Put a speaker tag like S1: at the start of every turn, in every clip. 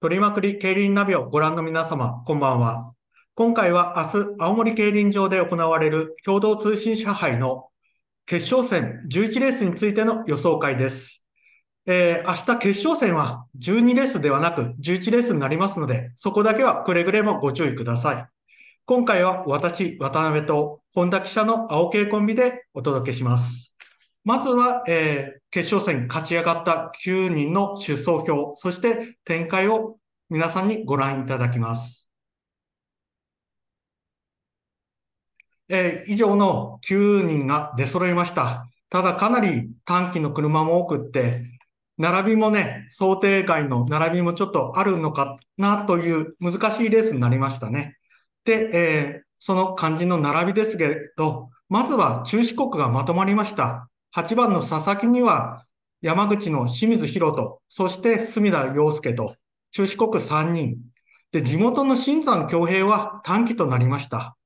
S1: 取りまくり競輪ナビをご覧の皆様、こんばんは。今回は明日、青森競輪場で行われる共同通信社杯の決勝戦11レースについての予想会です。えー、明日決勝戦は12レースではなく11レースになりますので、そこだけはくれぐれもご注意ください。今回は私、渡辺と本田記者の青系コンビでお届けします。まずは、えー、決勝戦勝ち上がった9人の出走表、そして展開を皆さんにご覧いただきます。えー、以上の9人が出揃いました。ただかなり短期の車も多くって、並びもね、想定外の並びもちょっとあるのかなという難しいレースになりましたね。で、えー、その肝心の並びですけど、まずは中四国がまとまりました。8番の佐々木には山口の清水博と、そして隅田洋介と、中四国3人。で、地元の新山京平は短期となりました。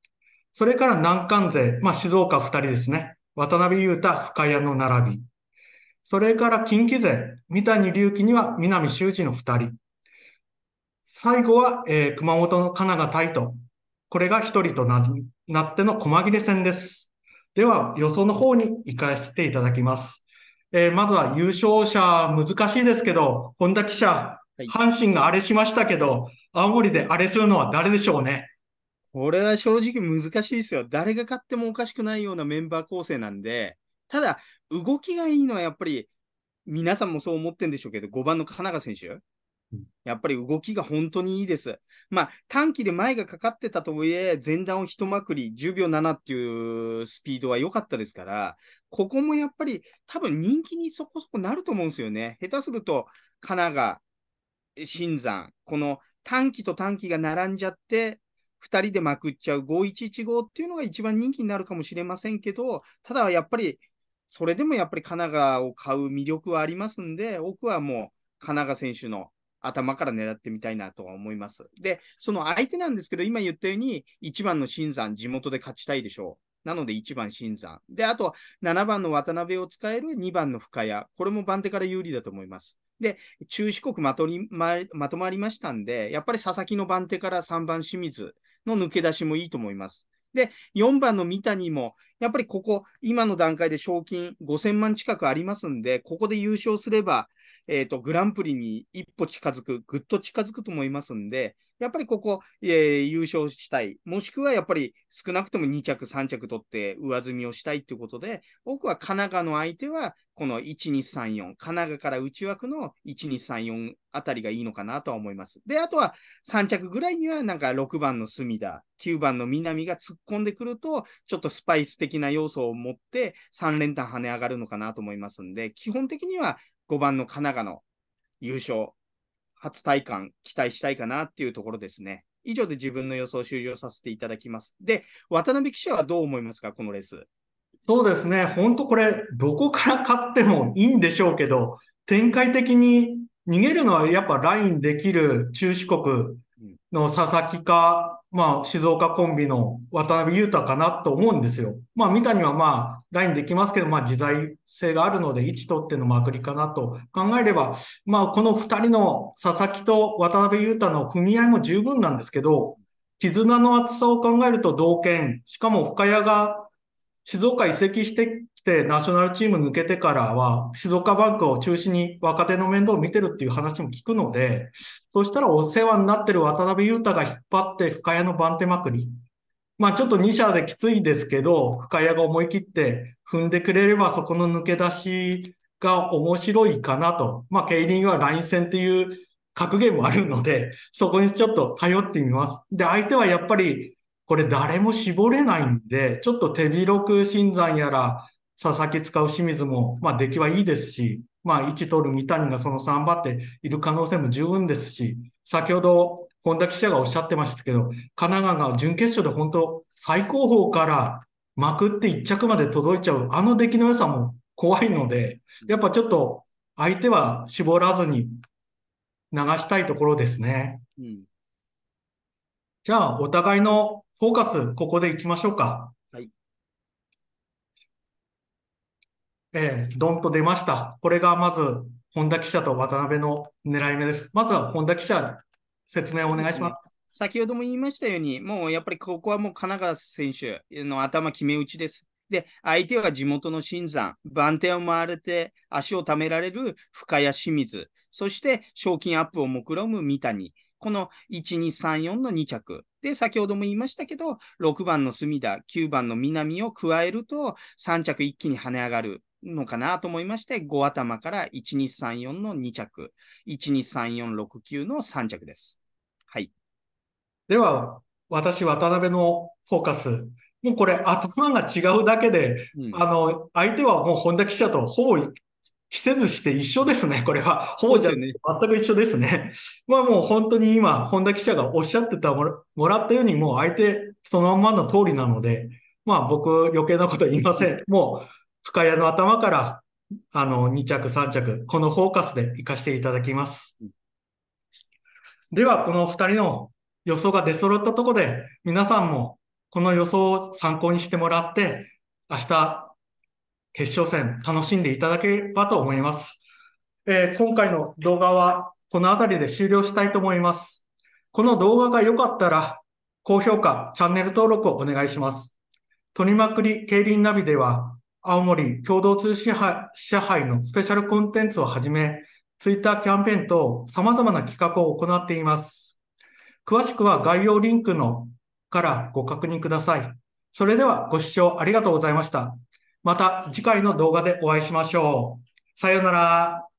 S1: それから南関勢、まあ、静岡2人ですね。渡辺裕太、深谷の並び。それから近畿勢、三谷隆起には南修二の2人。最後は、えー、熊本の金賀大と、これが1人となっての細切れ戦です。では、予想の方に行かせていただきます。えー、まずは優勝者、難しいですけど、本田記者、阪神があれしましたけど、青森であれするのは誰で
S2: しょうね。これは正直難しいですよ。誰が勝ってもおかしくないようなメンバー構成なんで、ただ、動きがいいのはやっぱり、皆さんもそう思ってるんでしょうけど、5番の金川選手。やっぱり動きが本当にいいです。まあ、短期で前がかかってたとはいえ、前段を一まくり、10秒7っていうスピードは良かったですから、ここもやっぱり多分人気にそこそこなると思うんですよね。下手すると、神奈川、新山、この短期と短期が並んじゃって、2人でまくっちゃう5115っていうのが一番人気になるかもしれませんけど、ただやっぱり、それでもやっぱり神奈川を買う魅力はありますんで、奥はもう神奈川選手の頭から狙ってみたいなとは思います。で、その相手なんですけど、今言ったように、1番の新山、地元で勝ちたいでしょう。なので1番新山。で、あと7番の渡辺を使える2番の深谷。これも番手から有利だと思います。で、中四国まとりままとまりましたんで、やっぱり佐々木の番手から3番清水の抜け出しもいいと思います。で、4番の三谷も、やっぱりここ、今の段階で賞金5000万近くありますんで、ここで優勝すれば、えっ、ー、と、グランプリに一歩近づく、ぐっと近づくと思いますんで、やっぱりここ、えー、優勝したい、もしくはやっぱり少なくとも2着、3着取って上積みをしたいということで、僕は神奈川の相手は、この1234、神奈川から内枠の1234あたりがいいのかなとは思います。で、あとは3着ぐらいには、なんか6番の隅田、9番の南が突っ込んでくると、ちょっとスパイス的な要素を持って3連単跳ね上がるのかなと思いますんで、基本的には5番の神奈川の優勝、初体感期待したいかなっていうところですね。以上で自分の予想を終了させていただきます。で、渡辺記者はどう思いますか、このレース。
S1: そうですね、本当これ、どこから勝ってもいいんでしょうけど、展開的に逃げるのはやっぱラインできる中四国の佐々木かまあ、静岡コンビの渡辺裕太かなと思うんですよ。まあ、三谷はまあ、ラインできますけど、まあ、自在性があるので、1とってのまくりかなと考えれば、まあ、この2人の佐々木と渡辺裕太の踏み合いも十分なんですけど、絆の厚さを考えると同県、しかも深谷が静岡移籍してしてナショナルチーム抜けてからは、静岡バンクを中心に若手の面倒を見てるっていう話も聞くので、そしたらお世話になってる渡辺裕太が引っ張って深谷の番手まくり。まあちょっと2社できついですけど、深谷が思い切って踏んでくれればそこの抜け出しが面白いかなと。まあ競輪はライン戦っていう格ゲームあるので、そこにちょっと頼ってみます。で、相手はやっぱりこれ誰も絞れないんで、ちょっと手広く新山やら、佐々木使う清水も、まあ、出来はいいですし、まあ、1取る三谷がその3番っている可能性も十分ですし、先ほど本田記者がおっしゃってましたけど、神奈川が準決勝で本当最高峰からまくって1着まで届いちゃう、あの出来の良さも怖いので、やっぱちょっと相手は絞らずに流したいところですね。うん、じゃあ、お互いのフォーカス、ここでいきましょうか。えー、どんと出ました。これがまず、本田記者と渡辺の狙い目です。まずは本田記者、説明をお願いします。
S2: 先ほども言いましたように、もうやっぱりここはもう神奈川選手の頭決め打ちです。で、相手は地元の新山、番手を回れて足をためられる深谷清水、そして賞金アップを目論む三谷、この1、2、3、4の2着。で、先ほども言いましたけど、6番の隅田、9番の南を加えると、3着一気に跳ね上がる。のかなと思いまして、5頭から1234の2着、123469の3着です。はい。では、
S1: 私、渡辺のフォーカス。もうこれ、頭が違うだけで、うん、あの、相手はもう本田記者とほぼ着せずして一緒ですね、これは。ほぼじゃ、ね、全く一緒ですね。まあもう本当に今、本田記者がおっしゃってたもら、もらったように、もう相手そのままの通りなので、まあ僕、余計なこと言いません。もう、深谷の頭から、あの、2着、3着、このフォーカスで活かしていただきます。では、この2人の予想が出揃ったところで、皆さんもこの予想を参考にしてもらって、明日、決勝戦楽しんでいただければと思います。えー、今回の動画はこの辺りで終了したいと思います。この動画が良かったら、高評価、チャンネル登録をお願いします。とりまくり競輪ナビでは、青森共同通信支配のスペシャルコンテンツをはじめ、ツイッターキャンペーンと様々な企画を行っています。詳しくは概要リンクのからご確認ください。それではご視聴ありがとうございました。また次回の動画でお会いしましょう。さようなら。